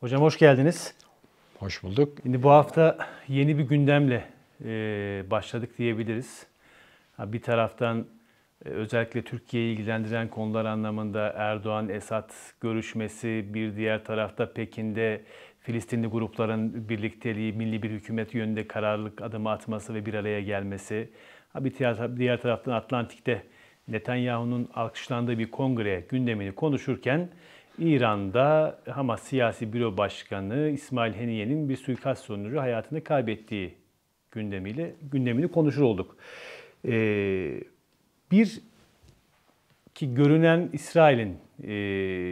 Hocam hoş geldiniz. Hoş bulduk. Şimdi bu hafta yeni bir gündemle e, başladık diyebiliriz. Bir taraftan e, özellikle Türkiye'yi ilgilendiren konular anlamında Erdoğan-Esad görüşmesi, bir diğer tarafta Pekin'de Filistinli grupların birlikteliği, milli bir hükümet yönünde kararlılık adımı atması ve bir araya gelmesi. Bir diğer, diğer taraftan Atlantik'te Netanyahu'nun alkışlandığı bir kongre gündemini konuşurken İran'da Hamas siyasi büro başkanı İsmail Heniye'nin bir suikast sonucu hayatını kaybettiği gündemiyle gündemini konuşur olduk. Ee, bir ki görünen İsrail'in e,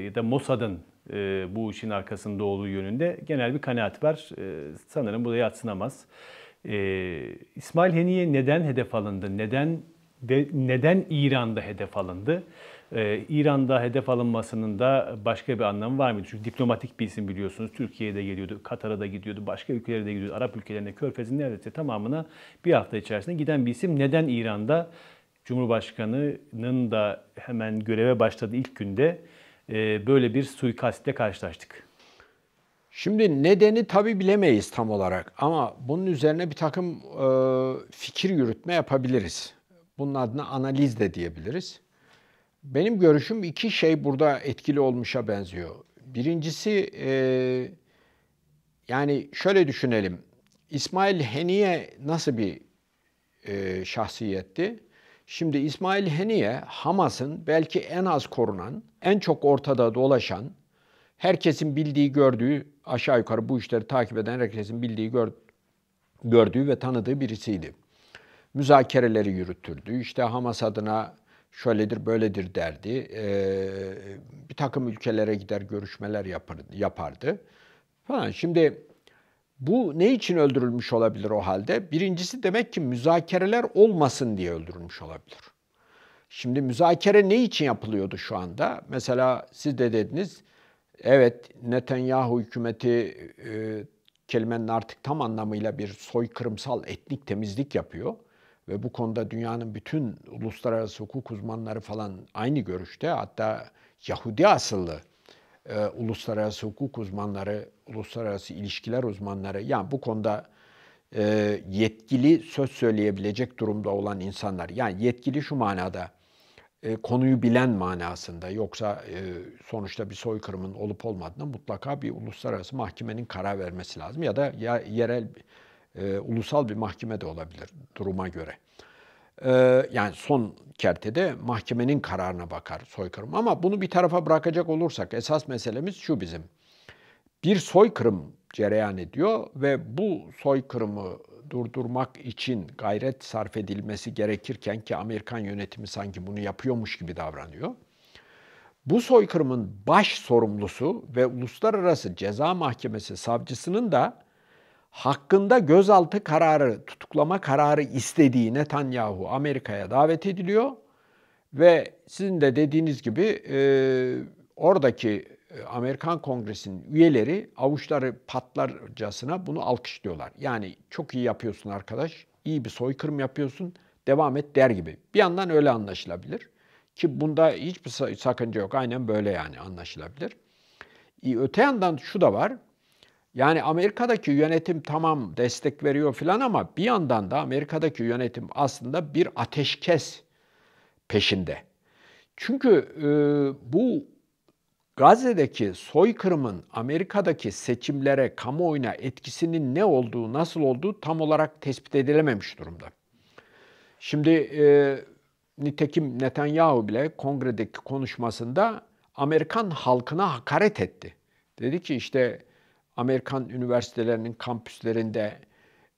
ya da Mossad'ın e, bu işin arkasında olduğu yönünde genel bir kanaat var. E, sanırım bu da yatsınamaz. E, İsmail Heniye neden hedef alındı? Neden ve neden İran'da hedef alındı? Ee, İran'da hedef alınmasının da başka bir anlamı var mıydı? Çünkü diplomatik bir isim biliyorsunuz. Türkiye'ye de geliyordu, Katar'a da gidiyordu, başka ülkelere de gidiyordu. Arap ülkelerine, Körfez'in neredeyse tamamına bir hafta içerisinde giden bir isim. Neden İran'da Cumhurbaşkanı'nın da hemen göreve başladığı ilk günde e, böyle bir suikastle karşılaştık? Şimdi nedeni tabi bilemeyiz tam olarak ama bunun üzerine bir takım e, fikir yürütme yapabiliriz. Bunun adına analiz de diyebiliriz. Benim görüşüm iki şey burada etkili olmuşa benziyor. Birincisi e, yani şöyle düşünelim. İsmail Heniye nasıl bir e, şahsiyetti? Şimdi İsmail Heniye Hamas'ın belki en az korunan, en çok ortada dolaşan, herkesin bildiği, gördüğü, aşağı yukarı bu işleri takip eden herkesin bildiği, gördüğü ve tanıdığı birisiydi. Müzakereleri yürüttürdü. İşte Hamas adına şöyledir böyledir derdi. Ee, bir takım ülkelere gider görüşmeler yapar, yapardı. Ha, şimdi bu ne için öldürülmüş olabilir o halde? Birincisi demek ki müzakereler olmasın diye öldürülmüş olabilir. Şimdi müzakere ne için yapılıyordu şu anda? Mesela siz de dediniz, evet Netanyahu hükümeti e, kelimenin artık tam anlamıyla bir soykırımsal etnik temizlik yapıyor ve bu konuda dünyanın bütün uluslararası hukuk uzmanları falan aynı görüşte. Hatta Yahudi asıllı e, uluslararası hukuk uzmanları, uluslararası ilişkiler uzmanları yani bu konuda e, yetkili söz söyleyebilecek durumda olan insanlar. Yani yetkili şu manada e, konuyu bilen manasında yoksa e, sonuçta bir soykırımın olup olmadığına mutlaka bir uluslararası mahkemenin karar vermesi lazım ya da ya, yerel e, ulusal bir mahkeme de olabilir duruma göre. E, yani son kertede mahkemenin kararına bakar soykırım. Ama bunu bir tarafa bırakacak olursak esas meselemiz şu bizim. Bir soykırım cereyan ediyor ve bu soykırımı durdurmak için gayret sarf edilmesi gerekirken ki Amerikan yönetimi sanki bunu yapıyormuş gibi davranıyor. Bu soykırımın baş sorumlusu ve uluslararası ceza mahkemesi savcısının da hakkında gözaltı kararı, tutuklama kararı istediği Netanyahu Amerika'ya davet ediliyor ve sizin de dediğiniz gibi e, oradaki e, Amerikan Kongresi'nin üyeleri avuçları patlarcasına bunu alkışlıyorlar. Yani çok iyi yapıyorsun arkadaş, iyi bir soykırım yapıyorsun, devam et der gibi. Bir yandan öyle anlaşılabilir ki bunda hiçbir sakınca yok. Aynen böyle yani anlaşılabilir. Öte yandan şu da var. Yani Amerika'daki yönetim tamam destek veriyor filan ama bir yandan da Amerika'daki yönetim aslında bir ateşkes peşinde. Çünkü e, bu Gazze'deki soykırımın Amerika'daki seçimlere, kamuoyuna etkisinin ne olduğu, nasıl olduğu tam olarak tespit edilememiş durumda. Şimdi e, nitekim Netanyahu bile kongredeki konuşmasında Amerikan halkına hakaret etti. Dedi ki işte Amerikan üniversitelerinin kampüslerinde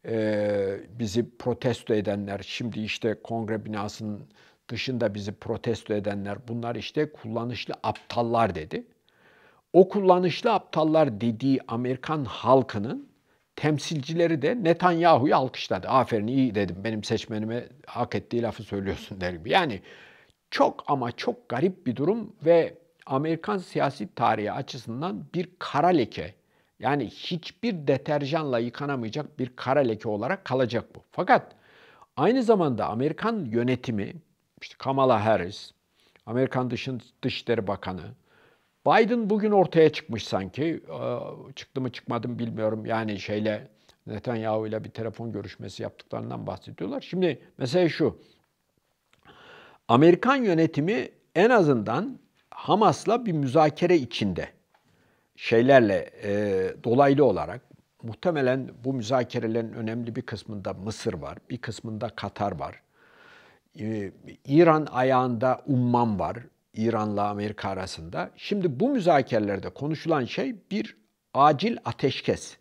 e, bizi protesto edenler, şimdi işte kongre binasının dışında bizi protesto edenler, bunlar işte kullanışlı aptallar dedi. O kullanışlı aptallar dediği Amerikan halkının temsilcileri de Netanyahu'yu alkışladı. Aferin iyi dedim benim seçmenime hak ettiği lafı söylüyorsun der gibi. Yani çok ama çok garip bir durum ve Amerikan siyasi tarihi açısından bir kara leke yani hiçbir deterjanla yıkanamayacak bir kara leke olarak kalacak bu. Fakat aynı zamanda Amerikan yönetimi, işte Kamala Harris, Amerikan Dışın, Dışişleri Bakanı, Biden bugün ortaya çıkmış sanki. Çıktı mı çıkmadı mı bilmiyorum. Yani şeyle Netanyahu ile bir telefon görüşmesi yaptıklarından bahsediyorlar. Şimdi mesele şu. Amerikan yönetimi en azından Hamas'la bir müzakere içinde şeylerle e, dolaylı olarak muhtemelen bu müzakerelerin önemli bir kısmında Mısır var, bir kısmında Katar var. E, İran ayağında Umman var, İran'la Amerika arasında. Şimdi bu müzakerelerde konuşulan şey bir acil ateşkes.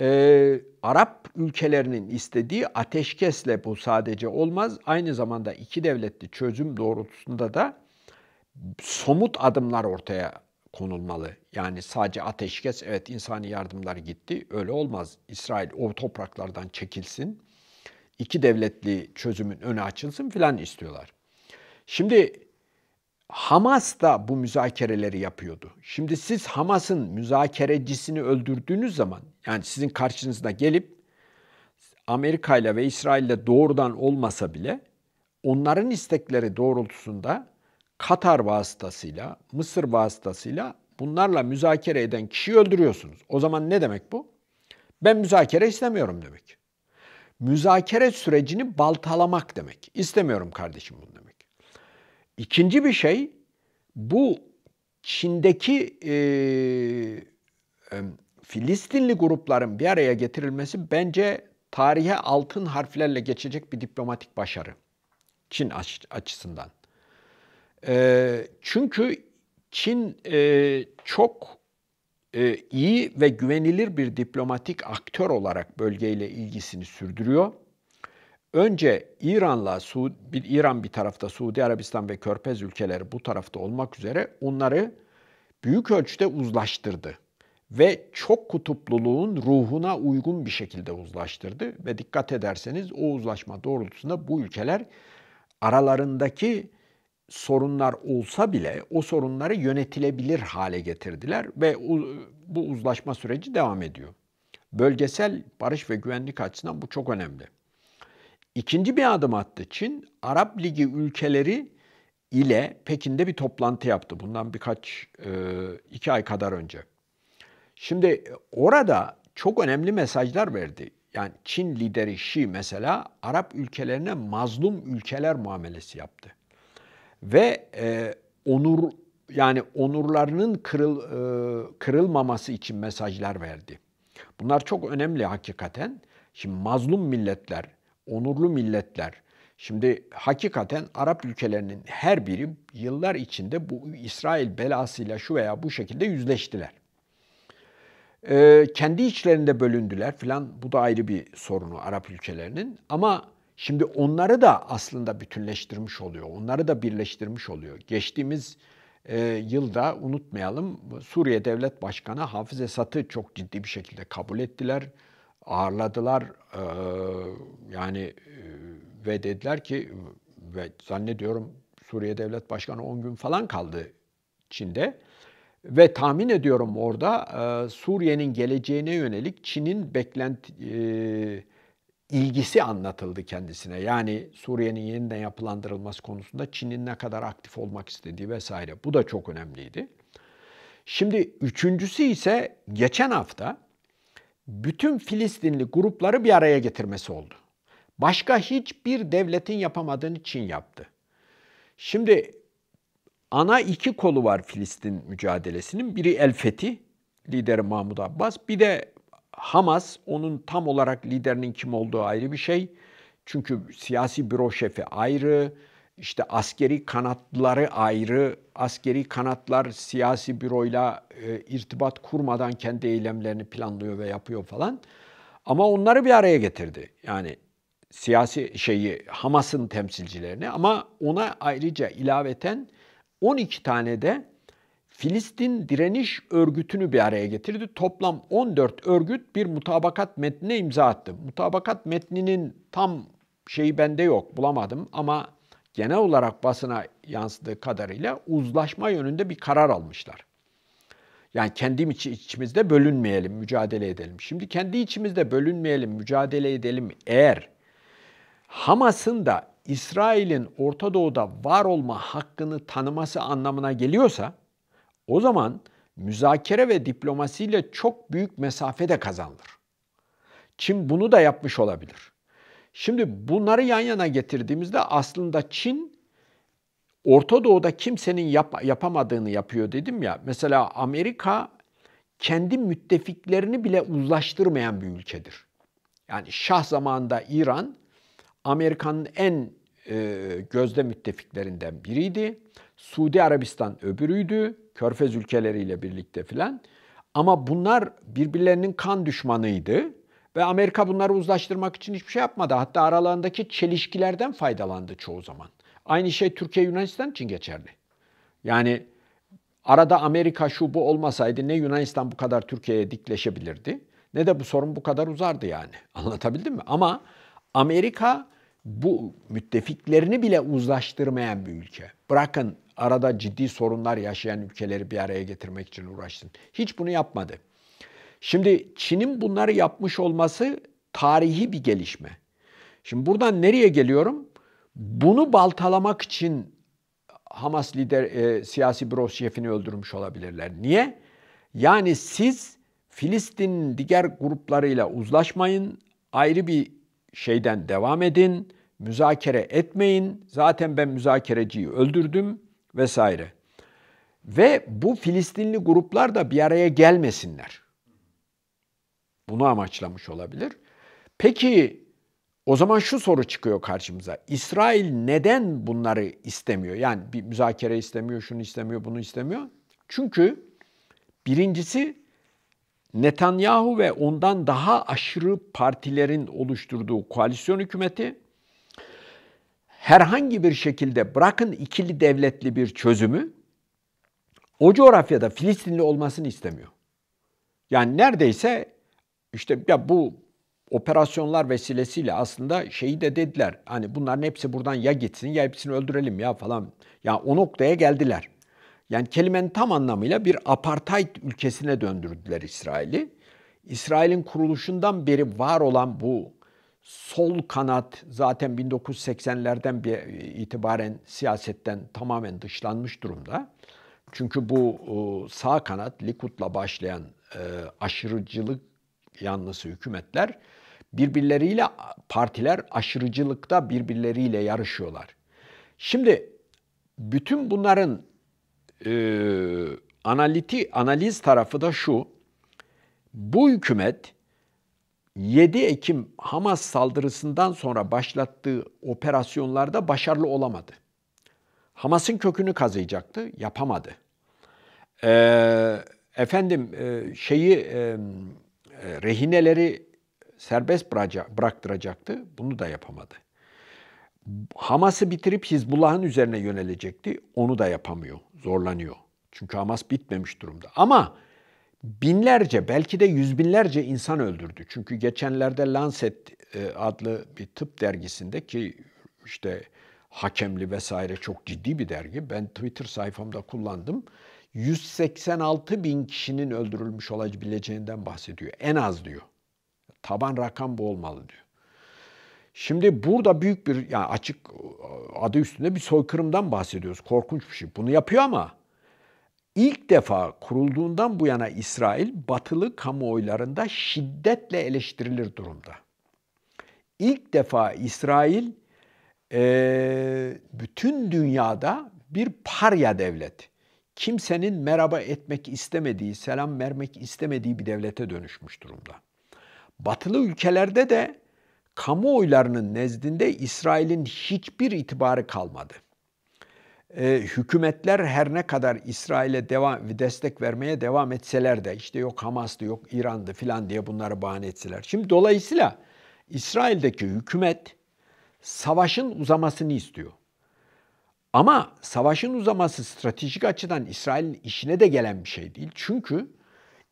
E, Arap ülkelerinin istediği ateşkesle bu sadece olmaz. Aynı zamanda iki devletli çözüm doğrultusunda da somut adımlar ortaya konulmalı. Yani sadece ateşkes evet insani yardımlar gitti. Öyle olmaz. İsrail o topraklardan çekilsin. iki devletli çözümün önü açılsın filan istiyorlar. Şimdi Hamas da bu müzakereleri yapıyordu. Şimdi siz Hamas'ın müzakerecisini öldürdüğünüz zaman yani sizin karşınızda gelip Amerika ile ve İsrail ile doğrudan olmasa bile onların istekleri doğrultusunda Katar vasıtasıyla, Mısır vasıtasıyla bunlarla müzakere eden kişiyi öldürüyorsunuz. O zaman ne demek bu? Ben müzakere istemiyorum demek. Müzakere sürecini baltalamak demek. İstemiyorum kardeşim bunu demek. İkinci bir şey bu Çin'deki e, e, Filistinli grupların bir araya getirilmesi bence tarihe altın harflerle geçecek bir diplomatik başarı. Çin açısından. E, çünkü Çin e, çok e, iyi ve güvenilir bir diplomatik aktör olarak bölgeyle ilgisini sürdürüyor. Önce İran'la, bir İran bir tarafta, Suudi Arabistan ve Körfez ülkeleri bu tarafta olmak üzere onları büyük ölçüde uzlaştırdı. Ve çok kutupluluğun ruhuna uygun bir şekilde uzlaştırdı. Ve dikkat ederseniz o uzlaşma doğrultusunda bu ülkeler aralarındaki sorunlar olsa bile o sorunları yönetilebilir hale getirdiler ve bu uzlaşma süreci devam ediyor. Bölgesel barış ve güvenlik açısından bu çok önemli. İkinci bir adım attı Çin. Arap Ligi ülkeleri ile Pekin'de bir toplantı yaptı. Bundan birkaç, e, iki ay kadar önce. Şimdi orada çok önemli mesajlar verdi. Yani Çin lideri Xi mesela Arap ülkelerine mazlum ülkeler muamelesi yaptı ve e, onur yani onurlarının kırıl, e, kırılmaması için mesajlar verdi. Bunlar çok önemli hakikaten. Şimdi mazlum milletler, onurlu milletler. Şimdi hakikaten Arap ülkelerinin her biri yıllar içinde bu İsrail belasıyla şu veya bu şekilde yüzleştiler. Ee, kendi içlerinde bölündüler filan. Bu da ayrı bir sorunu Arap ülkelerinin. Ama Şimdi onları da aslında bütünleştirmiş oluyor. Onları da birleştirmiş oluyor. Geçtiğimiz e, yılda unutmayalım Suriye Devlet Başkanı Hafize Satı çok ciddi bir şekilde kabul ettiler. Ağırladılar e, yani e, ve dediler ki ve zannediyorum Suriye Devlet Başkanı 10 gün falan kaldı Çin'de. Ve tahmin ediyorum orada e, Suriye'nin geleceğine yönelik Çin'in beklenti... E, ilgisi anlatıldı kendisine. Yani Suriye'nin yeniden yapılandırılması konusunda Çin'in ne kadar aktif olmak istediği vesaire. Bu da çok önemliydi. Şimdi üçüncüsü ise geçen hafta bütün Filistinli grupları bir araya getirmesi oldu. Başka hiçbir devletin yapamadığını Çin yaptı. Şimdi ana iki kolu var Filistin mücadelesinin. Biri El Fethi, lideri Mahmud Abbas. Bir de Hamas onun tam olarak liderinin kim olduğu ayrı bir şey. Çünkü siyasi büro şefi ayrı, işte askeri kanatları ayrı. Askeri kanatlar siyasi büroyla e, irtibat kurmadan kendi eylemlerini planlıyor ve yapıyor falan. Ama onları bir araya getirdi. Yani siyasi şeyi Hamas'ın temsilcilerini ama ona ayrıca ilaveten 12 tane de Filistin Direniş Örgütü'nü bir araya getirdi. Toplam 14 örgüt bir mutabakat metnine imza attı. Mutabakat metninin tam şeyi bende yok, bulamadım ama genel olarak basına yansıdığı kadarıyla uzlaşma yönünde bir karar almışlar. Yani kendi içimizde bölünmeyelim, mücadele edelim. Şimdi kendi içimizde bölünmeyelim, mücadele edelim eğer Hamas'ın da İsrail'in Orta Doğu'da var olma hakkını tanıması anlamına geliyorsa o zaman müzakere ve diplomasiyle çok büyük mesafe de kazanılır. Çin bunu da yapmış olabilir. Şimdi bunları yan yana getirdiğimizde aslında Çin Orta Doğu'da kimsenin yap yapamadığını yapıyor dedim ya. Mesela Amerika kendi müttefiklerini bile uzlaştırmayan bir ülkedir. Yani Şah zamanında İran Amerika'nın en e, gözde müttefiklerinden biriydi. Suudi Arabistan öbürüydü. Körfez ülkeleriyle birlikte filan. Ama bunlar birbirlerinin kan düşmanıydı ve Amerika bunları uzlaştırmak için hiçbir şey yapmadı. Hatta aralarındaki çelişkilerden faydalandı çoğu zaman. Aynı şey Türkiye Yunanistan için geçerli. Yani arada Amerika şu bu olmasaydı ne Yunanistan bu kadar Türkiye'ye dikleşebilirdi ne de bu sorun bu kadar uzardı yani. Anlatabildim mi? Ama Amerika bu müttefiklerini bile uzlaştırmayan bir ülke. Bırakın arada ciddi sorunlar yaşayan ülkeleri bir araya getirmek için uğraştın. Hiç bunu yapmadı. Şimdi Çin'in bunları yapmış olması tarihi bir gelişme. Şimdi buradan nereye geliyorum? Bunu baltalamak için Hamas lider e, siyasi büro şefini öldürmüş olabilirler. Niye? Yani siz Filistin diğer gruplarıyla uzlaşmayın, ayrı bir şeyden devam edin, müzakere etmeyin. Zaten ben müzakereciy'i öldürdüm vesaire. Ve bu Filistinli gruplar da bir araya gelmesinler. Bunu amaçlamış olabilir. Peki o zaman şu soru çıkıyor karşımıza. İsrail neden bunları istemiyor? Yani bir müzakere istemiyor, şunu istemiyor, bunu istemiyor. Çünkü birincisi Netanyahu ve ondan daha aşırı partilerin oluşturduğu koalisyon hükümeti herhangi bir şekilde bırakın ikili devletli bir çözümü o coğrafyada Filistinli olmasını istemiyor. Yani neredeyse işte ya bu operasyonlar vesilesiyle aslında şeyi de dediler. Hani bunların hepsi buradan ya gitsin ya hepsini öldürelim ya falan. Ya yani o noktaya geldiler. Yani kelimenin tam anlamıyla bir apartheid ülkesine döndürdüler İsrail'i. İsrail'in kuruluşundan beri var olan bu sol kanat zaten 1980'lerden e, itibaren siyasetten tamamen dışlanmış durumda. Çünkü bu sağ kanat Likud'la başlayan e, aşırıcılık yanlısı hükümetler birbirleriyle partiler aşırıcılıkta birbirleriyle yarışıyorlar. Şimdi bütün bunların e, analiti analiz tarafı da şu. Bu hükümet 7 Ekim Hamas saldırısından sonra başlattığı operasyonlarda başarılı olamadı. Hamas'ın kökünü kazıyacaktı, yapamadı. Ee, efendim e, şeyi e, e, rehineleri serbest bıraktıracaktı, bunu da yapamadı. Hamas'ı bitirip Hizbullah'ın üzerine yönelecekti, onu da yapamıyor, zorlanıyor. Çünkü Hamas bitmemiş durumda. Ama binlerce belki de yüz binlerce insan öldürdü. Çünkü geçenlerde Lancet e, adlı bir tıp dergisinde ki işte hakemli vesaire çok ciddi bir dergi. Ben Twitter sayfamda kullandım. 186 bin kişinin öldürülmüş olabileceğinden bahsediyor. En az diyor. Taban rakam bu olmalı diyor. Şimdi burada büyük bir yani açık adı üstünde bir soykırımdan bahsediyoruz. Korkunç bir şey. Bunu yapıyor ama İlk defa kurulduğundan bu yana İsrail batılı kamuoylarında şiddetle eleştirilir durumda. İlk defa İsrail e, bütün dünyada bir parya devlet. Kimsenin merhaba etmek istemediği, selam vermek istemediği bir devlete dönüşmüş durumda. Batılı ülkelerde de kamuoylarının nezdinde İsrail'in hiçbir itibarı kalmadı e, hükümetler her ne kadar İsrail'e devam destek vermeye devam etseler de işte yok Hamas'tı yok İran'dı filan diye bunları bahane etseler. Şimdi dolayısıyla İsrail'deki hükümet savaşın uzamasını istiyor. Ama savaşın uzaması stratejik açıdan İsrail'in işine de gelen bir şey değil. Çünkü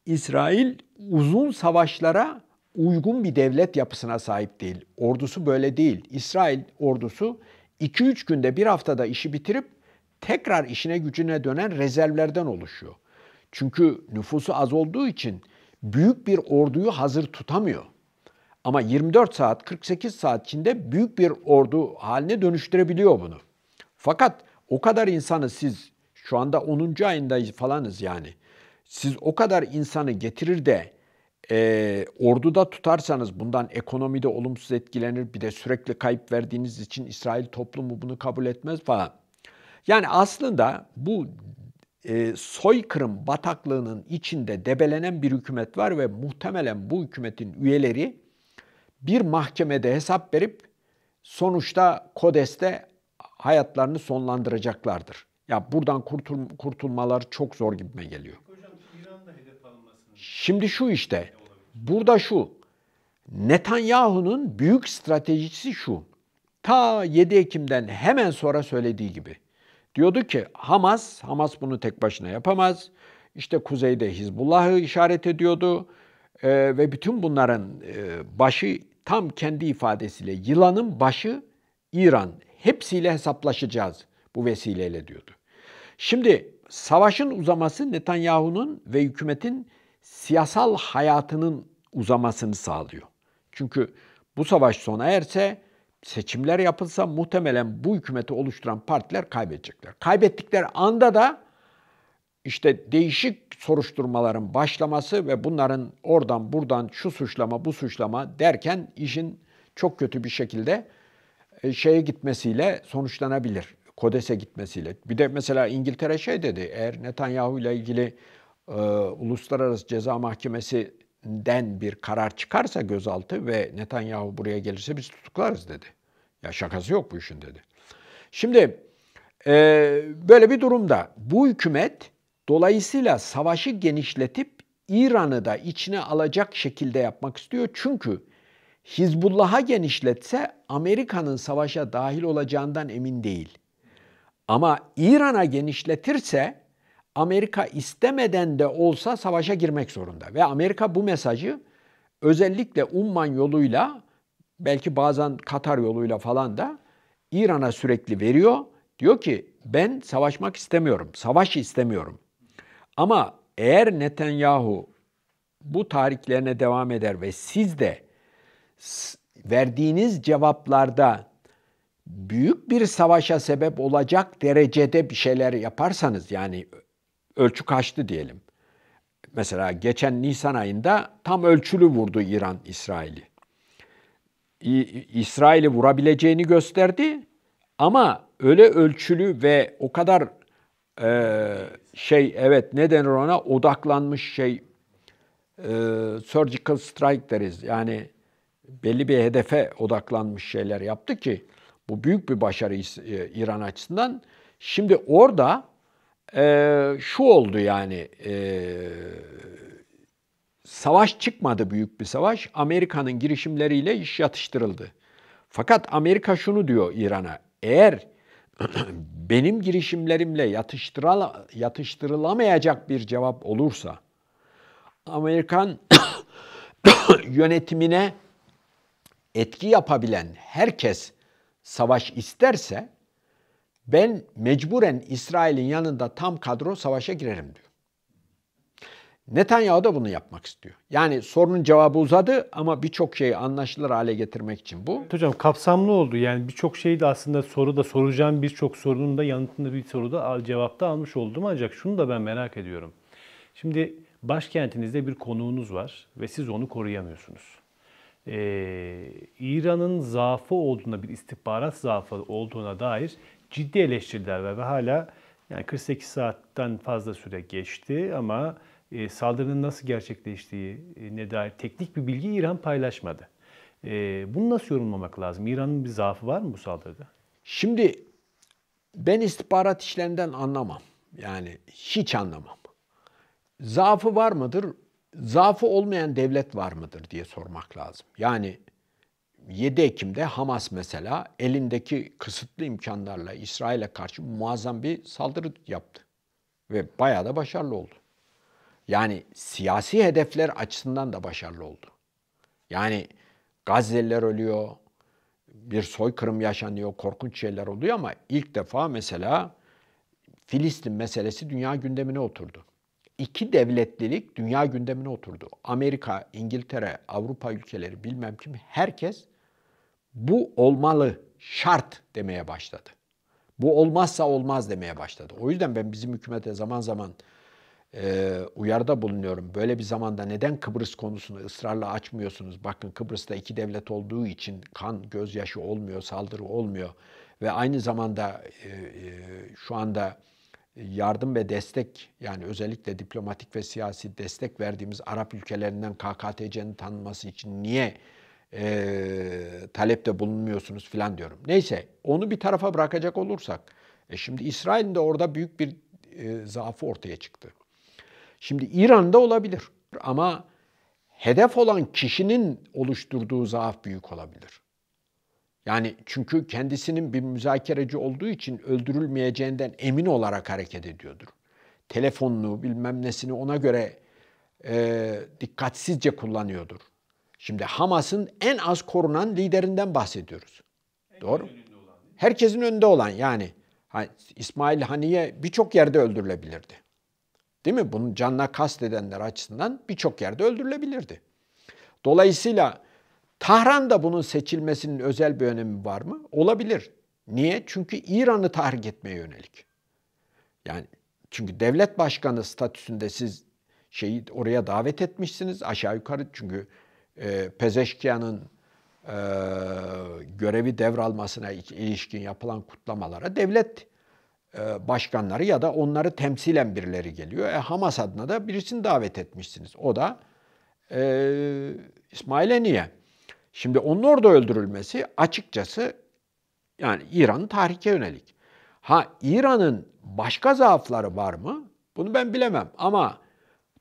İsrail uzun savaşlara uygun bir devlet yapısına sahip değil. Ordusu böyle değil. İsrail ordusu 2-3 günde bir haftada işi bitirip tekrar işine gücüne dönen rezervlerden oluşuyor. Çünkü nüfusu az olduğu için büyük bir orduyu hazır tutamıyor. Ama 24 saat, 48 saat içinde büyük bir ordu haline dönüştürebiliyor bunu. Fakat o kadar insanı siz şu anda 10. ayında falanız yani. Siz o kadar insanı getirir de e, orduda tutarsanız bundan ekonomide olumsuz etkilenir. Bir de sürekli kayıp verdiğiniz için İsrail toplumu bunu kabul etmez falan. Yani aslında bu e, soykırım bataklığının içinde debelenen bir hükümet var ve muhtemelen bu hükümetin üyeleri bir mahkemede hesap verip sonuçta Kodes'te hayatlarını sonlandıracaklardır. Ya buradan kurtul kurtulmalar çok zor gibime geliyor. Şimdi şu işte, burada şu, Netanyahu'nun büyük stratejisi şu. Ta 7 Ekim'den hemen sonra söylediği gibi. Diyordu ki Hamas, Hamas bunu tek başına yapamaz. İşte kuzeyde Hizbullah'ı işaret ediyordu. E, ve bütün bunların e, başı tam kendi ifadesiyle yılanın başı İran. Hepsiyle hesaplaşacağız bu vesileyle diyordu. Şimdi savaşın uzaması Netanyahu'nun ve hükümetin siyasal hayatının uzamasını sağlıyor. Çünkü bu savaş sona erse seçimler yapılsa muhtemelen bu hükümeti oluşturan partiler kaybedecekler. Kaybettikleri anda da işte değişik soruşturmaların başlaması ve bunların oradan buradan şu suçlama bu suçlama derken işin çok kötü bir şekilde e, şeye gitmesiyle sonuçlanabilir. Kodese gitmesiyle. Bir de mesela İngiltere şey dedi. Eğer Netanyahu ile ilgili e, uluslararası ceza mahkemesinden bir karar çıkarsa gözaltı ve Netanyahu buraya gelirse biz tutuklarız dedi. Ya şakası yok bu işin dedi. Şimdi e, böyle bir durumda bu hükümet dolayısıyla savaşı genişletip İran'ı da içine alacak şekilde yapmak istiyor. Çünkü Hizbullah'a genişletse Amerika'nın savaşa dahil olacağından emin değil. Ama İran'a genişletirse Amerika istemeden de olsa savaşa girmek zorunda. Ve Amerika bu mesajı özellikle Umman yoluyla belki bazen Katar yoluyla falan da İran'a sürekli veriyor. Diyor ki ben savaşmak istemiyorum, savaş istemiyorum. Ama eğer Netanyahu bu tarihlerine devam eder ve siz de verdiğiniz cevaplarda büyük bir savaşa sebep olacak derecede bir şeyler yaparsanız yani ölçü kaçtı diyelim. Mesela geçen Nisan ayında tam ölçülü vurdu İran İsrail'i. İsrail'i vurabileceğini gösterdi. Ama öyle ölçülü ve o kadar e, şey evet ne denir ona odaklanmış şey e, surgical strike deriz. Yani belli bir hedefe odaklanmış şeyler yaptı ki bu büyük bir başarı e, İran açısından. Şimdi orada e, şu oldu yani e, savaş çıkmadı büyük bir savaş. Amerika'nın girişimleriyle iş yatıştırıldı. Fakat Amerika şunu diyor İran'a. Eğer benim girişimlerimle yatıştırala, yatıştırılamayacak bir cevap olursa Amerikan yönetimine etki yapabilen herkes savaş isterse ben mecburen İsrail'in yanında tam kadro savaşa girerim diyor. Netanyahu da bunu yapmak istiyor. Yani sorunun cevabı uzadı ama birçok şeyi anlaşılır hale getirmek için bu. Hocam kapsamlı oldu. Yani birçok şeyi de aslında soruda soracağım birçok sorunun da yanıtında bir soruda al cevapta almış oldum. Ancak şunu da ben merak ediyorum. Şimdi başkentinizde bir konuğunuz var ve siz onu koruyamıyorsunuz. Ee, İran'ın zaafı olduğuna, bir istihbarat zaafı olduğuna dair ciddi eleştiriler var ve hala yani 48 saatten fazla süre geçti ama e, saldırının nasıl gerçekleştiği e, ne dair teknik bir bilgi İran paylaşmadı. E, bunu nasıl yorumlamak lazım? İran'ın bir zaafı var mı bu saldırıda? Şimdi ben istihbarat işlerinden anlamam. Yani hiç anlamam. Zaafı var mıdır? Zaafı olmayan devlet var mıdır diye sormak lazım. Yani 7 Ekim'de Hamas mesela elindeki kısıtlı imkanlarla İsrail'e karşı muazzam bir saldırı yaptı. Ve bayağı da başarılı oldu. Yani siyasi hedefler açısından da başarılı oldu. Yani Gazze'liler ölüyor, bir soykırım yaşanıyor, korkunç şeyler oluyor ama ilk defa mesela Filistin meselesi dünya gündemine oturdu. İki devletlilik dünya gündemine oturdu. Amerika, İngiltere, Avrupa ülkeleri bilmem kim herkes bu olmalı, şart demeye başladı. Bu olmazsa olmaz demeye başladı. O yüzden ben bizim hükümete zaman zaman e, uyarda bulunuyorum. Böyle bir zamanda neden Kıbrıs konusunu ısrarla açmıyorsunuz? Bakın Kıbrıs'ta iki devlet olduğu için kan, gözyaşı olmuyor, saldırı olmuyor. Ve aynı zamanda e, e şu anda yardım ve destek yani özellikle diplomatik ve siyasi destek verdiğimiz Arap ülkelerinden KKTC'nin tanınması için niye e, talepte bulunmuyorsunuz filan diyorum. Neyse onu bir tarafa bırakacak olursak şimdi İsrail'in de orada büyük bir zaafı ortaya çıktı. Şimdi İran'da olabilir ama hedef olan kişinin oluşturduğu zaaf büyük olabilir. Yani çünkü kendisinin bir müzakereci olduğu için öldürülmeyeceğinden emin olarak hareket ediyordur. Telefonunu bilmem nesini ona göre e, dikkatsizce kullanıyordur. Şimdi Hamas'ın en az korunan liderinden bahsediyoruz. En Doğru mu? Herkesin önünde olan yani. İsmail Haniye birçok yerde öldürülebilirdi. Değil mi? Bunun canına kast edenler açısından birçok yerde öldürülebilirdi. Dolayısıyla Tahran'da bunun seçilmesinin özel bir önemi var mı? Olabilir. Niye? Çünkü İran'ı tahrik etmeye yönelik. Yani çünkü devlet başkanı statüsünde siz şeyi oraya davet etmişsiniz aşağı yukarı çünkü e, Pezeşkiyan'ın e, görevi devralmasına ilişkin yapılan kutlamalara devlet e, başkanları ya da onları temsilen birileri geliyor. E, Hamas adına da birisini davet etmişsiniz. O da e, İsmail Eniye. Şimdi onun orada öldürülmesi açıkçası yani İran'ın tahrike yönelik. Ha İran'ın başka zaafları var mı? Bunu ben bilemem ama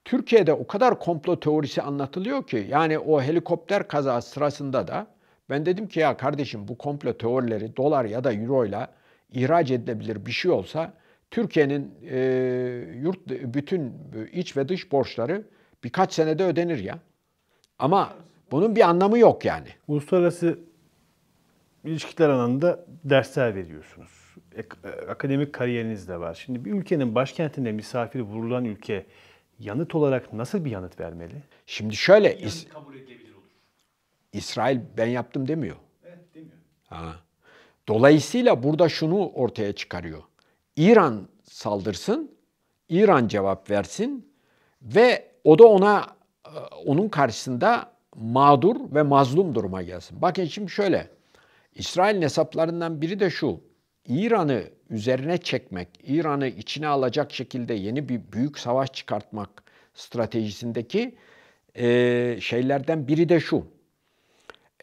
Türkiye'de o kadar komplo teorisi anlatılıyor ki yani o helikopter kazası sırasında da ben dedim ki ya kardeşim bu komplo teorileri dolar ya da euro ile ihraç edilebilir bir şey olsa Türkiye'nin e, yurt bütün iç ve dış borçları birkaç senede ödenir ya. Ama bunun bir anlamı yok yani. Uluslararası ilişkiler alanında dersler veriyorsunuz. E, akademik kariyeriniz de var. Şimdi bir ülkenin başkentinde misafir vurulan ülke yanıt olarak nasıl bir yanıt vermeli? Şimdi şöyle... Bir kabul edilebilir olur. İsrail ben yaptım demiyor. Evet demiyor. Ha. Dolayısıyla burada şunu ortaya çıkarıyor. İran saldırsın, İran cevap versin ve o da ona e, onun karşısında mağdur ve mazlum duruma gelsin. Bakın şimdi şöyle. İsrail'in hesaplarından biri de şu. İran'ı üzerine çekmek, İran'ı içine alacak şekilde yeni bir büyük savaş çıkartmak stratejisindeki e, şeylerden biri de şu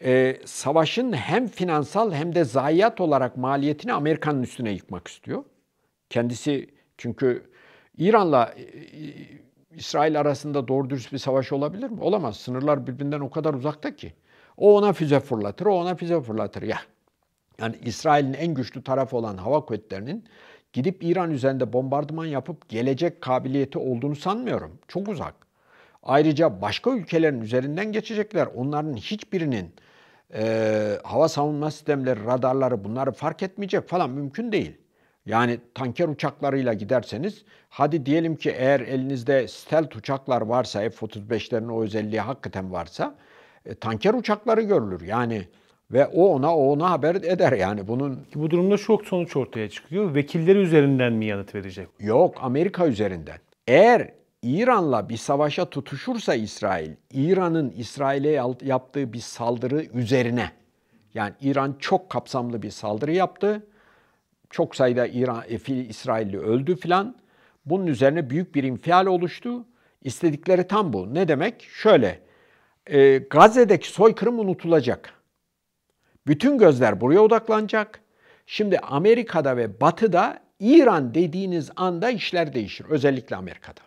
e, savaşın hem finansal hem de zayiat olarak maliyetini Amerika'nın üstüne yıkmak istiyor. Kendisi çünkü İran'la e, e, İsrail arasında doğru dürüst bir savaş olabilir mi? Olamaz. Sınırlar birbirinden o kadar uzakta ki. O ona füze fırlatır, o ona füze fırlatır. Ya yani İsrail'in en güçlü tarafı olan hava kuvvetlerinin gidip İran üzerinde bombardıman yapıp gelecek kabiliyeti olduğunu sanmıyorum. Çok uzak. Ayrıca başka ülkelerin üzerinden geçecekler. Onların hiçbirinin e, hava savunma sistemleri, radarları bunları fark etmeyecek falan mümkün değil. Yani tanker uçaklarıyla giderseniz hadi diyelim ki eğer elinizde stealth uçaklar varsa F-35'lerin o özelliği hakikaten varsa e, tanker uçakları görülür. Yani ve o ona o ona haber eder yani bunun. Bu durumda şok sonuç ortaya çıkıyor. Vekilleri üzerinden mi yanıt verecek? Yok Amerika üzerinden. Eğer İran'la bir savaşa tutuşursa İsrail, İran'ın İsrail'e yaptığı bir saldırı üzerine, yani İran çok kapsamlı bir saldırı yaptı, çok sayıda İran, e, İsrailli öldü filan. Bunun üzerine büyük bir infial oluştu. İstedikleri tam bu. Ne demek? Şöyle, e, Gazze'deki soykırım unutulacak. Bütün gözler buraya odaklanacak. Şimdi Amerika'da ve Batı'da İran dediğiniz anda işler değişir. Özellikle Amerika'da.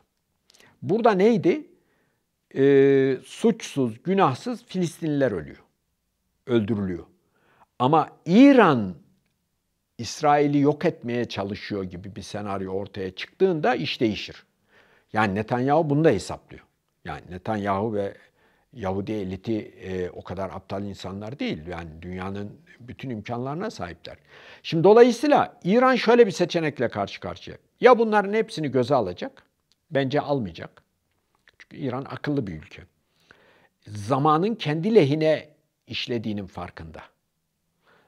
Burada neydi? E, suçsuz, günahsız Filistinliler ölüyor. Öldürülüyor. Ama İran İsrail'i yok etmeye çalışıyor gibi bir senaryo ortaya çıktığında iş değişir. Yani Netanyahu bunu da hesaplıyor. Yani Netanyahu ve Yahudi eliti e, o kadar aptal insanlar değil. Yani dünyanın bütün imkanlarına sahipler. Şimdi dolayısıyla İran şöyle bir seçenekle karşı karşıya. Ya bunların hepsini göze alacak Bence almayacak. Çünkü İran akıllı bir ülke. Zamanın kendi lehine işlediğinin farkında.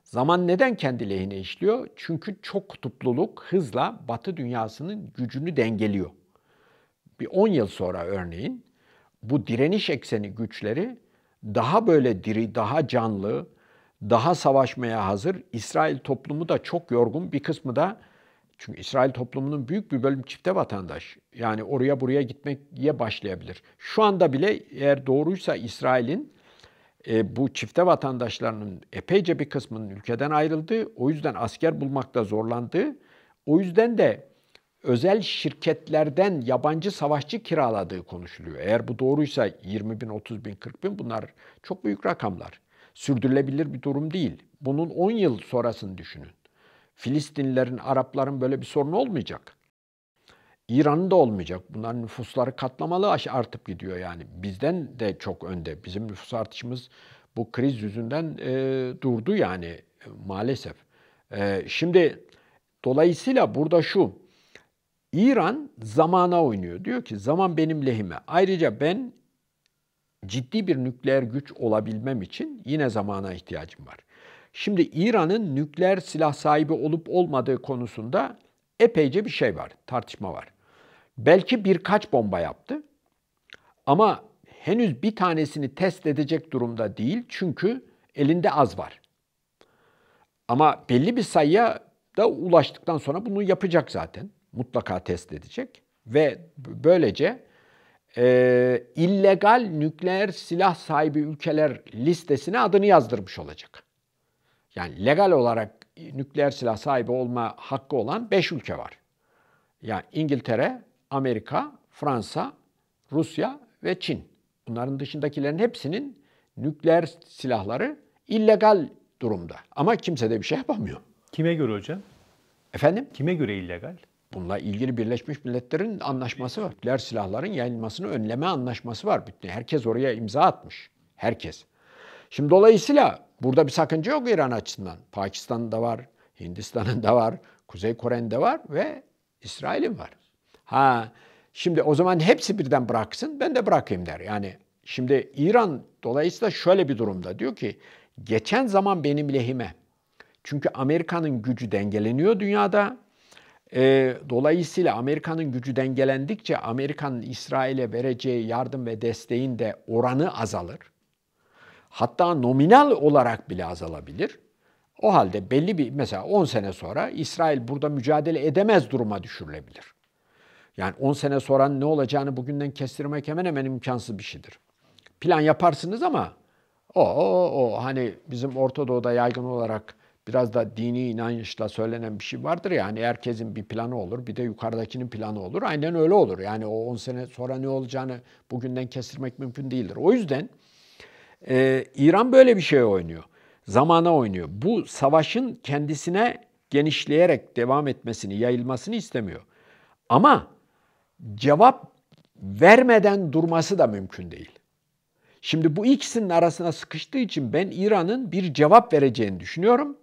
Zaman neden kendi lehine işliyor? Çünkü çok kutupluluk hızla Batı dünyasının gücünü dengeliyor. Bir 10 yıl sonra örneğin bu direniş ekseni güçleri daha böyle diri, daha canlı, daha savaşmaya hazır. İsrail toplumu da çok yorgun. Bir kısmı da çünkü İsrail toplumunun büyük bir bölüm çifte vatandaş. Yani oraya buraya gitmeye başlayabilir. Şu anda bile eğer doğruysa İsrail'in e, bu çifte vatandaşlarının epeyce bir kısmının ülkeden ayrıldığı, o yüzden asker bulmakta zorlandığı, o yüzden de özel şirketlerden yabancı savaşçı kiraladığı konuşuluyor. Eğer bu doğruysa 20 bin, 30 bin, 40 bin bunlar çok büyük rakamlar. Sürdürülebilir bir durum değil. Bunun 10 yıl sonrasını düşünün. Filistinlilerin, Arapların böyle bir sorunu olmayacak. İran'ın da olmayacak. Bunların nüfusları katlamalı artıp gidiyor yani. Bizden de çok önde. Bizim nüfus artışımız bu kriz yüzünden e, durdu yani e, maalesef. E, şimdi dolayısıyla burada şu. İran zamana oynuyor. Diyor ki zaman benim lehime. Ayrıca ben ciddi bir nükleer güç olabilmem için yine zamana ihtiyacım var. Şimdi İran'ın nükleer silah sahibi olup olmadığı konusunda epeyce bir şey var, tartışma var. Belki birkaç bomba yaptı ama henüz bir tanesini test edecek durumda değil çünkü elinde az var. Ama belli bir sayıya da ulaştıktan sonra bunu yapacak zaten. Mutlaka test edecek ve böylece e, illegal nükleer silah sahibi ülkeler listesine adını yazdırmış olacak. Yani legal olarak nükleer silah sahibi olma hakkı olan 5 ülke var. Yani İngiltere, Amerika, Fransa, Rusya ve Çin. Bunların dışındakilerin hepsinin nükleer silahları illegal durumda. Ama kimse de bir şey yapamıyor. Kime göre hocam? Efendim? Kime göre illegal? Bununla ilgili Birleşmiş Milletler'in anlaşması var. Nükleer silahların yayılmasını önleme anlaşması var. Herkes oraya imza atmış. Herkes. Şimdi dolayısıyla Burada bir sakınca yok İran açısından. Pakistan'da var, Hindistan'ın da var, Kuzey Kore'nde var ve İsrail'in var. Ha şimdi o zaman hepsi birden bıraksın ben de bırakayım der. Yani şimdi İran dolayısıyla şöyle bir durumda diyor ki geçen zaman benim lehime. Çünkü Amerika'nın gücü dengeleniyor dünyada. E, dolayısıyla Amerika'nın gücü dengelendikçe Amerika'nın İsrail'e vereceği yardım ve desteğin de oranı azalır hatta nominal olarak bile azalabilir. O halde belli bir mesela 10 sene sonra İsrail burada mücadele edemez duruma düşürülebilir. Yani 10 sene sonra ne olacağını bugünden kestirmek hemen hemen imkansız bir şeydir. Plan yaparsınız ama o, o, o hani bizim Orta Doğu'da yaygın olarak biraz da dini inançla söylenen bir şey vardır ya hani herkesin bir planı olur bir de yukarıdakinin planı olur. Aynen öyle olur. Yani o 10 sene sonra ne olacağını bugünden kestirmek mümkün değildir. O yüzden ee, İran böyle bir şey oynuyor. Zamana oynuyor. Bu savaşın kendisine genişleyerek devam etmesini, yayılmasını istemiyor. Ama cevap vermeden durması da mümkün değil. Şimdi bu ikisinin arasına sıkıştığı için ben İran'ın bir cevap vereceğini düşünüyorum.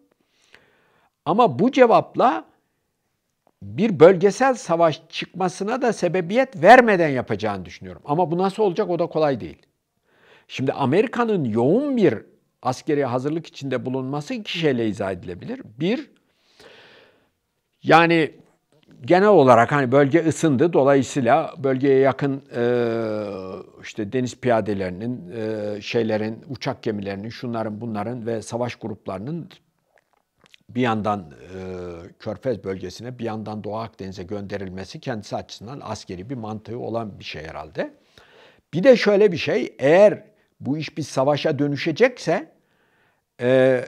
Ama bu cevapla bir bölgesel savaş çıkmasına da sebebiyet vermeden yapacağını düşünüyorum. Ama bu nasıl olacak o da kolay değil. Şimdi Amerika'nın yoğun bir askeri hazırlık içinde bulunması iki şeyle izah edilebilir. Bir, yani genel olarak hani bölge ısındı. Dolayısıyla bölgeye yakın e, işte deniz piyadelerinin, e, şeylerin, uçak gemilerinin, şunların bunların ve savaş gruplarının bir yandan e, Körfez bölgesine, bir yandan Doğu Akdeniz'e gönderilmesi kendisi açısından askeri bir mantığı olan bir şey herhalde. Bir de şöyle bir şey, eğer bu iş bir savaşa dönüşecekse e,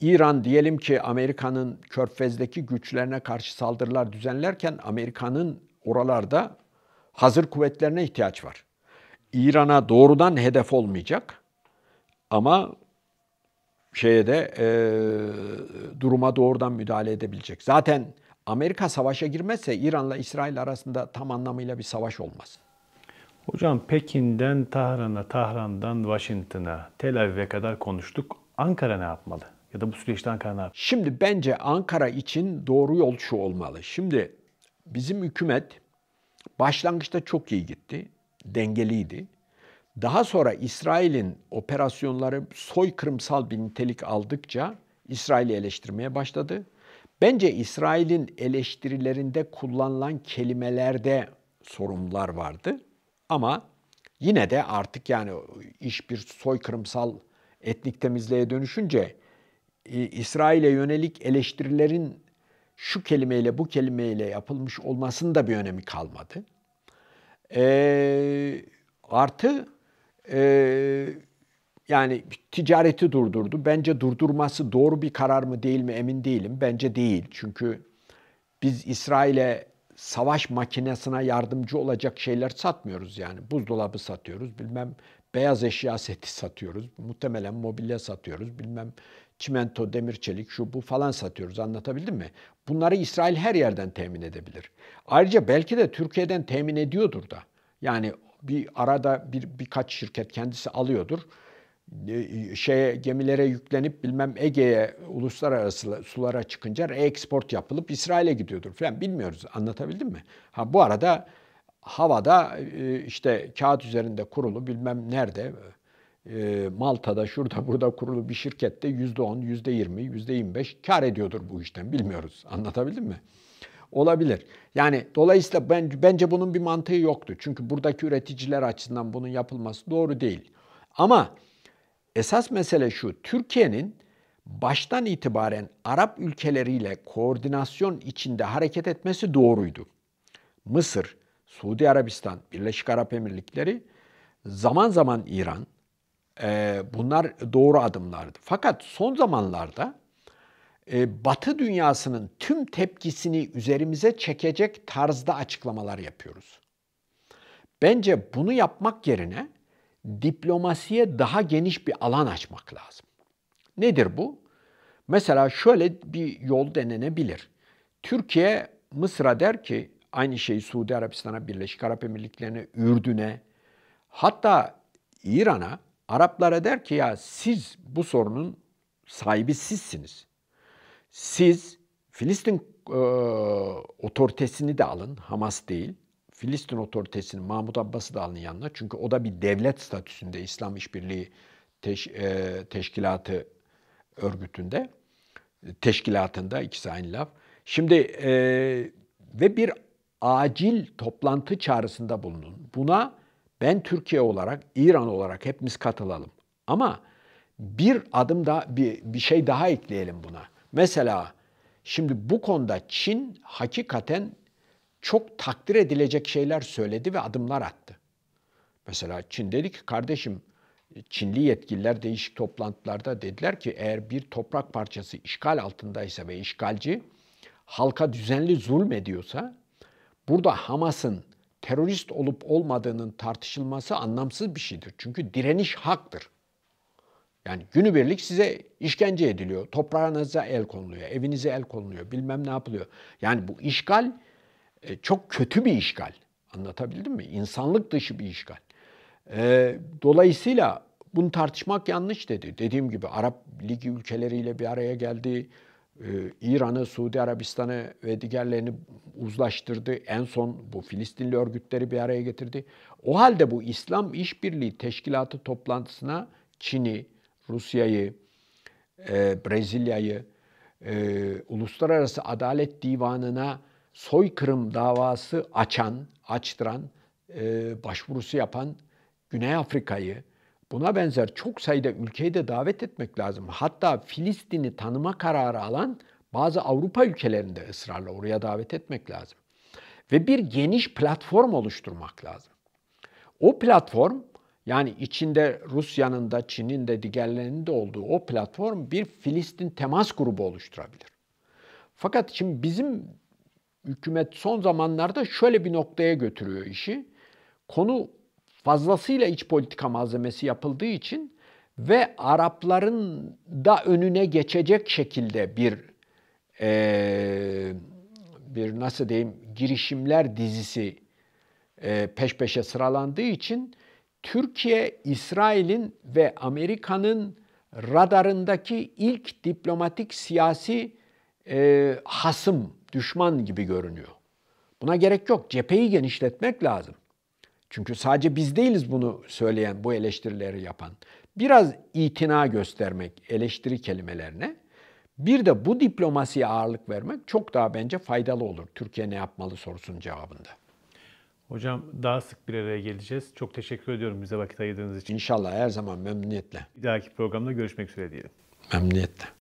İran diyelim ki Amerika'nın körfezdeki güçlerine karşı saldırılar düzenlerken Amerika'nın oralarda hazır kuvvetlerine ihtiyaç var. İran'a doğrudan hedef olmayacak ama şeye de e, duruma doğrudan müdahale edebilecek. Zaten Amerika savaşa girmezse İran'la İsrail arasında tam anlamıyla bir savaş olmaz. Hocam Pekin'den Tahran'a, Tahran'dan Washington'a, Tel Aviv'e kadar konuştuk. Ankara ne yapmalı? Ya da bu süreçte Ankara ne yapmalı? Şimdi bence Ankara için doğru yol şu olmalı. Şimdi bizim hükümet başlangıçta çok iyi gitti. Dengeliydi. Daha sonra İsrail'in operasyonları soykırımsal bir nitelik aldıkça İsrail'i eleştirmeye başladı. Bence İsrail'in eleştirilerinde kullanılan kelimelerde sorunlar vardı. Ama yine de artık yani iş bir soykırımsal etnik temizliğe dönüşünce e, İsrail'e yönelik eleştirilerin şu kelimeyle bu kelimeyle yapılmış olmasının da bir önemi kalmadı. E, artı e, yani ticareti durdurdu. Bence durdurması doğru bir karar mı değil mi emin değilim. Bence değil. Çünkü biz İsrail'e savaş makinesine yardımcı olacak şeyler satmıyoruz yani. Buzdolabı satıyoruz, bilmem beyaz eşya seti satıyoruz, muhtemelen mobilya satıyoruz, bilmem çimento, demir çelik, şu bu falan satıyoruz. Anlatabildim mi? Bunları İsrail her yerden temin edebilir. Ayrıca belki de Türkiye'den temin ediyordur da. Yani bir arada bir birkaç şirket kendisi alıyordur e, şeye gemilere yüklenip bilmem Ege'ye uluslararası sulara çıkınca eksport yapılıp İsrail'e gidiyordur falan bilmiyoruz. Anlatabildim mi? Ha bu arada havada e, işte kağıt üzerinde kurulu bilmem nerede e, Malta'da şurada burada kurulu bir şirkette yüzde on, yüzde yirmi, yüzde yirmi beş kar ediyordur bu işten bilmiyoruz. Anlatabildim mi? Olabilir. Yani dolayısıyla ben, bence bunun bir mantığı yoktu. Çünkü buradaki üreticiler açısından bunun yapılması doğru değil. Ama Esas mesele şu, Türkiye'nin baştan itibaren Arap ülkeleriyle koordinasyon içinde hareket etmesi doğruydu. Mısır, Suudi Arabistan, Birleşik Arap Emirlikleri, zaman zaman İran, e, bunlar doğru adımlardı. Fakat son zamanlarda e, Batı dünyasının tüm tepkisini üzerimize çekecek tarzda açıklamalar yapıyoruz. Bence bunu yapmak yerine diplomasiye daha geniş bir alan açmak lazım. Nedir bu? Mesela şöyle bir yol denenebilir. Türkiye Mısır'a der ki aynı şeyi Suudi Arabistan'a, Birleşik Arap Emirlikleri'ne, Ürdün'e hatta İran'a, Araplara der ki ya siz bu sorunun sahibi sizsiniz. Siz Filistin e, otoritesini de alın, Hamas değil. Filistin otoritesinin Mahmut Abbas'ı da alın yanına. Çünkü o da bir devlet statüsünde İslam İşbirliği Teş, e, Teşkilatı örgütünde. E, teşkilatında ikisi aynı laf. Şimdi e, ve bir acil toplantı çağrısında bulunun. Buna ben Türkiye olarak, İran olarak hepimiz katılalım. Ama bir adım daha, bir, bir şey daha ekleyelim buna. Mesela şimdi bu konuda Çin hakikaten çok takdir edilecek şeyler söyledi ve adımlar attı. Mesela Çin dedi ki kardeşim Çinli yetkililer değişik toplantılarda dediler ki eğer bir toprak parçası işgal altındaysa ve işgalci halka düzenli zulmediyorsa burada Hamas'ın terörist olup olmadığının tartışılması anlamsız bir şeydir. Çünkü direniş haktır. Yani günübirlik size işkence ediliyor. Toprağınıza el konuluyor, evinize el konuluyor, bilmem ne yapılıyor. Yani bu işgal e, çok kötü bir işgal. Anlatabildim mi? İnsanlık dışı bir işgal. E, dolayısıyla bunu tartışmak yanlış dedi. Dediğim gibi Arap Ligi ülkeleriyle bir araya geldi. E, İran'ı, Suudi Arabistan'ı ve diğerlerini uzlaştırdı. En son bu Filistinli örgütleri bir araya getirdi. O halde bu İslam İşbirliği Teşkilatı toplantısına Çin'i, Rusya'yı, Brezilya'yı, Uluslararası Adalet Divanı'na soykırım davası açan, açtıran, e, başvurusu yapan Güney Afrika'yı, buna benzer çok sayıda ülkeyi de davet etmek lazım. Hatta Filistin'i tanıma kararı alan bazı Avrupa ülkelerinde ısrarla oraya davet etmek lazım. Ve bir geniş platform oluşturmak lazım. O platform yani içinde Rusya'nın da Çin'in de diğerlerinin de olduğu o platform bir Filistin temas grubu oluşturabilir. Fakat şimdi bizim hükümet son zamanlarda şöyle bir noktaya götürüyor işi. Konu fazlasıyla iç politika malzemesi yapıldığı için ve Arapların da önüne geçecek şekilde bir e, bir nasıl diyeyim girişimler dizisi e, peş peşe sıralandığı için Türkiye, İsrail'in ve Amerika'nın radarındaki ilk diplomatik siyasi e, hasım düşman gibi görünüyor. Buna gerek yok. Cepheyi genişletmek lazım. Çünkü sadece biz değiliz bunu söyleyen, bu eleştirileri yapan. Biraz itina göstermek eleştiri kelimelerine. Bir de bu diplomasiye ağırlık vermek çok daha bence faydalı olur. Türkiye ne yapmalı sorusunun cevabında. Hocam daha sık bir araya geleceğiz. Çok teşekkür ediyorum bize vakit ayırdığınız için. İnşallah her zaman memnuniyetle. Bir dahaki programda görüşmek üzere diyelim. Memnuniyetle.